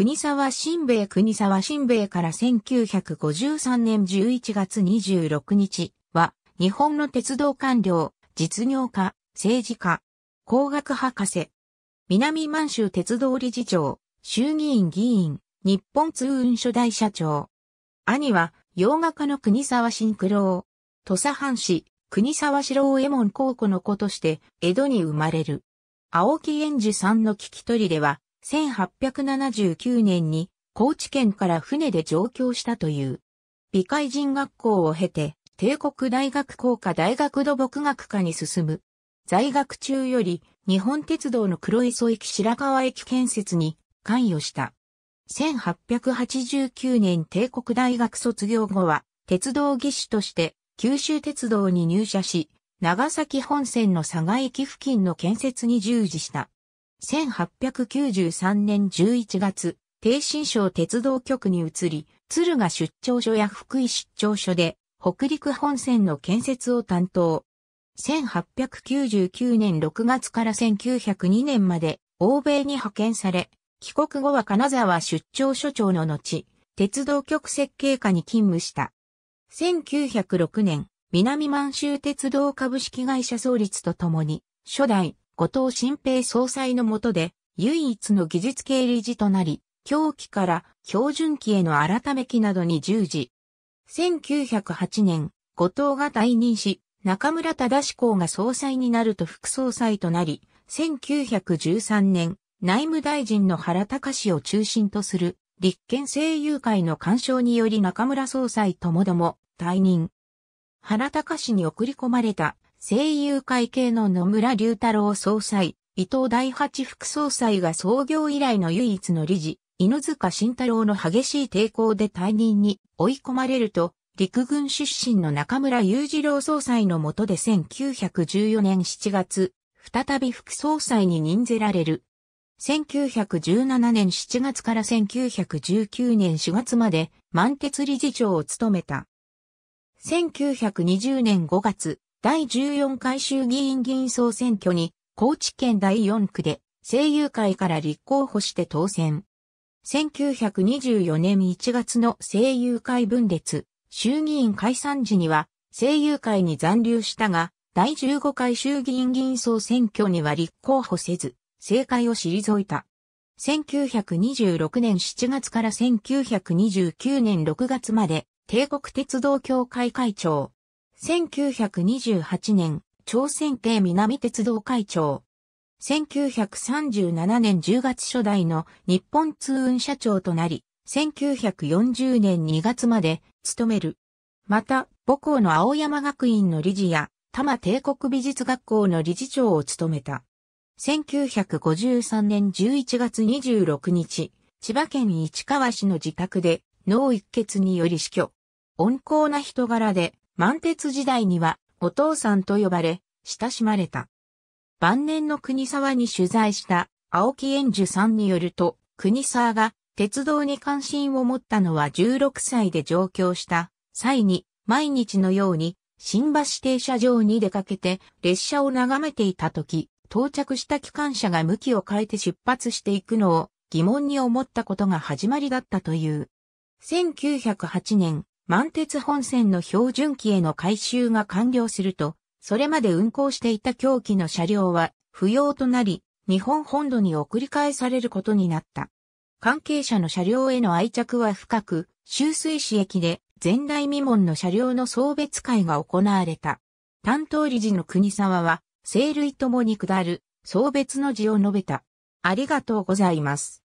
国沢新兵衛国沢新兵衛から1953年11月26日は、日本の鉄道官僚、実業家、政治家、工学博士、南満州鉄道理事長、衆議院議員、日本通運所大社長。兄は、洋画家の国沢新九郎。土佐藩士、国沢四郎右衛門候補の子として、江戸に生まれる。青木源樹さんの聞き取りでは、1879年に高知県から船で上京したという。美海人学校を経て、帝国大学工科大学土木学科に進む。在学中より、日本鉄道の黒磯駅白川駅建設に関与した。1889年帝国大学卒業後は、鉄道技師として九州鉄道に入社し、長崎本線の佐賀駅付近の建設に従事した。1893年11月、低新省鉄道局に移り、鶴賀出張所や福井出張所で、北陸本線の建設を担当。1899年6月から1902年まで、欧米に派遣され、帰国後は金沢出張所長の後、鉄道局設計課に勤務した。1906年、南満州鉄道株式会社創立とともに、初代後藤新平総裁の下で、唯一の技術系理事となり、狂気から標準期への改め期などに従事。1908年、後藤が退任し、中村忠志公が総裁になると副総裁となり、1913年、内務大臣の原隆を中心とする立憲政友会の干渉により中村総裁ともども退任。原隆氏に送り込まれた声優会系の野村隆太郎総裁、伊藤大八副総裁が創業以来の唯一の理事、犬塚慎太郎の激しい抵抗で退任に追い込まれると、陸軍出身の中村雄二郎総裁の下で1914年7月、再び副総裁に任ぜられる。1917年7月から1919年4月まで満鉄理事長を務めた。1920年5月、第14回衆議院議員総選挙に、高知県第4区で、声優会から立候補して当選。1924年1月の声優会分裂、衆議院解散時には、声優会に残留したが、第15回衆議院議員総選挙には立候補せず、政界を退いた。1926年7月から1929年6月まで、帝国鉄道協会会長、1928年、朝鮮系南鉄道会長。1937年10月初代の日本通運社長となり、1940年2月まで務める。また、母校の青山学院の理事や、多摩帝国美術学校の理事長を務めた。1953年11月26日、千葉県市川市の自宅で脳一血により死去。温厚な人柄で満鉄時代にはお父さんと呼ばれ、親しまれた。晩年の国沢に取材した青木円樹さんによると、国沢が鉄道に関心を持ったのは16歳で上京した際に毎日のように新橋停車場に出かけて列車を眺めていた時、到着した機関車が向きを変えて出発していくのを疑問に思ったことが始まりだったという。1908年、満鉄本線の標準機への改修が完了すると、それまで運行していた狂気の車両は不要となり、日本本土に送り返されることになった。関係者の車両への愛着は深く、修水市駅で前代未聞の車両の送別会が行われた。担当理事の国沢は、生類ともに下る、送別の字を述べた。ありがとうございます。